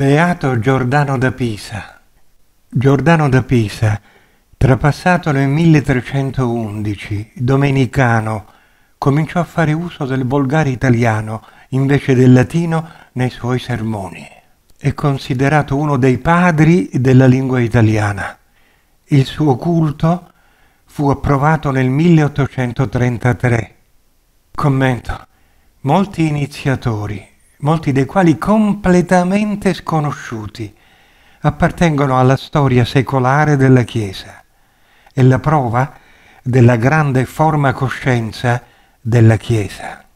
Beato Giordano da Pisa. Giordano da Pisa, trapassato nel 1311, domenicano, cominciò a fare uso del volgare italiano invece del latino nei suoi sermoni. È considerato uno dei padri della lingua italiana. Il suo culto fu approvato nel 1833. Commento. Molti iniziatori molti dei quali completamente sconosciuti, appartengono alla storia secolare della Chiesa e la prova della grande forma coscienza della Chiesa.